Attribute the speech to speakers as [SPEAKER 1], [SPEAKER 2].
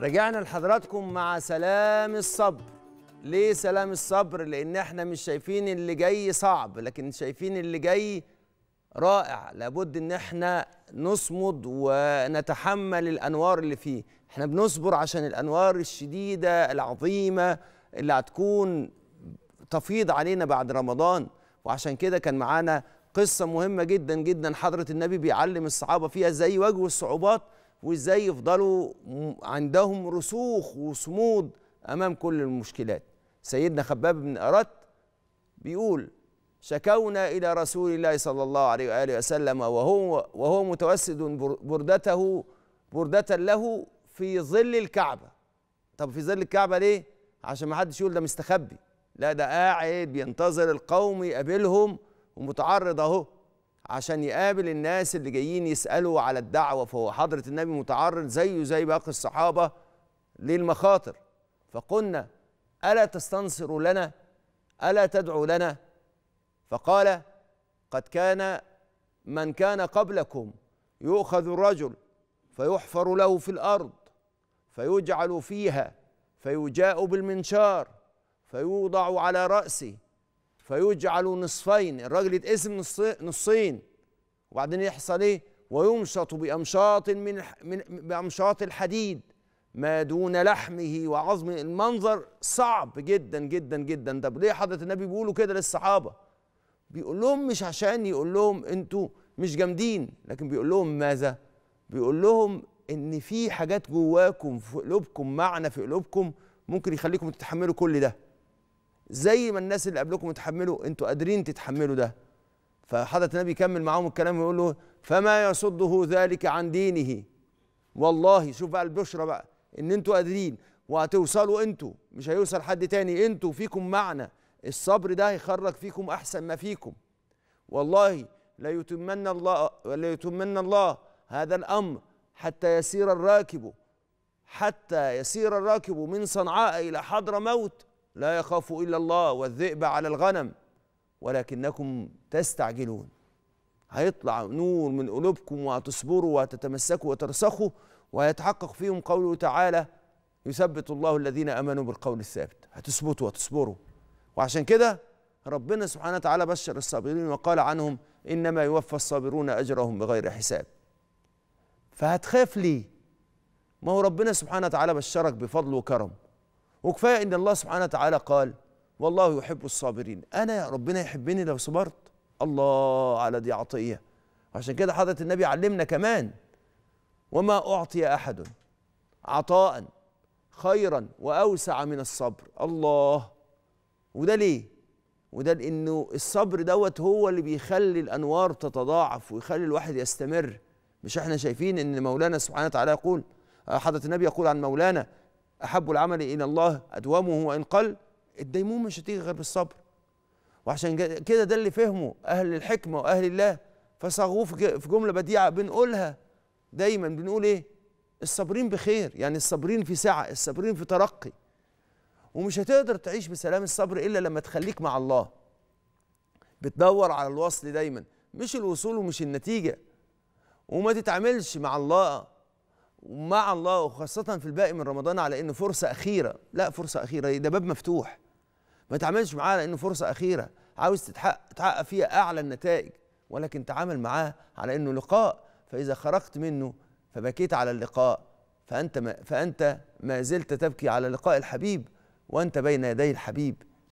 [SPEAKER 1] رجعنا لحضراتكم مع سلام الصبر ليه سلام الصبر لان احنا مش شايفين اللي جاي صعب لكن شايفين اللي جاي رائع لابد ان احنا نصمد ونتحمل الانوار اللي فيه احنا بنصبر عشان الانوار الشديده العظيمه اللي هتكون تفيض علينا بعد رمضان وعشان كده كان معانا قصه مهمه جدا جدا حضره النبي بيعلم الصحابه فيها زي وجه الصعوبات وازاي يفضلوا عندهم رسوخ وصمود امام كل المشكلات سيدنا خباب بن ارت بيقول شكونا الى رسول الله صلى الله عليه واله وسلم وهو وهو متوسد بردته برده له في ظل الكعبه طب في ظل الكعبه ليه عشان ما حدش يقول ده مستخبي لا ده قاعد بينتظر القوم يقابلهم ومتعرض اهو عشان يقابل الناس اللي جايين يسألوا على الدعوة فهو حضرة النبي متعرض زيه زي باقي الصحابة للمخاطر فقلنا ألا تستنصر لنا ألا تدعو لنا فقال قد كان من كان قبلكم يؤخذ الرجل فيحفر له في الأرض فيجعل فيها فيجاء بالمنشار فيوضع على رأسه فيجعل نصفين الراجل يتقسم نصين وبعدين يحصل ايه ويمشط بامشاط من من بامشاط الحديد ما دون لحمه وعظم المنظر صعب جدا جدا جدا طب ليه حضره النبي بيقولوا كده للصحابه بيقول لهم مش عشان يقول لهم انتوا مش جامدين لكن بيقول لهم ماذا بيقول لهم ان في حاجات جواكم في قلوبكم معنى في قلوبكم ممكن يخليكم تتحملوا كل ده زي ما الناس اللي قبلكم اتحملوا انتوا قادرين تتحملوا ده فحضرة النبي يكمل معاهم الكلام ويقول له فما يصده ذلك عن دينه والله شوف بقى البشرى بقى ان انتوا قادرين وهتوصلوا انتوا مش هيوصل حد تاني انتوا فيكم معنى الصبر ده هيخرج فيكم احسن ما فيكم والله لا يتمنى الله ولا يتمنى الله هذا الامر حتى يسير الراكب حتى يسير الراكب من صنعاء الى حضر موت لا يخاف الا الله والذئب على الغنم ولكنكم تستعجلون هيطلع نور من قلوبكم وهتصبروا وهتتمسكوا وترسخوا وهيتحقق فيهم قوله تعالى يثبت الله الذين امنوا بالقول الثابت هتثبتوا وتصبروا وعشان كده ربنا سبحانه وتعالى بشر الصابرين وقال عنهم انما يوفى الصابرون اجرهم بغير حساب فهتخاف ليه ما هو ربنا سبحانه وتعالى بشرك بفضل وكرم وكفايه ان الله سبحانه وتعالى قال والله يحب الصابرين انا يا ربنا يحبني لو صبرت الله على دي عطيه عشان كده حضره النبي علمنا كمان وما اعطي احد عطاء خيرا واوسع من الصبر الله وده ليه وده لانه الصبر دوت هو اللي بيخلي الانوار تتضاعف ويخلي الواحد يستمر مش احنا شايفين ان مولانا سبحانه وتعالى يقول حضره النبي يقول عن مولانا أحب العمل إلى الله أدومه وإن قل الديمومه مش هتيجي غير بالصبر وعشان كده ده اللي فهمه أهل الحكمة وأهل الله فصاغوه في جملة بديعة بنقولها دايما بنقول إيه الصابرين بخير يعني الصابرين في سعة الصابرين في ترقي ومش هتقدر تعيش بسلام الصبر إلا لما تخليك مع الله بتدور على الوصل دايما مش الوصول ومش النتيجة وما تتعاملش مع الله مع الله وخاصة في الباقي من رمضان على إنه فرصة أخيرة لا فرصة أخيرة ده باب مفتوح ما تعملش معاه على إنه فرصة أخيرة عاوز تتحقق تحقق فيها أعلى النتائج ولكن تعامل معاه على إنه لقاء فإذا خرجت منه فبكيت على اللقاء فأنت ما, فأنت ما زلت تبكي على لقاء الحبيب وأنت بين يدي الحبيب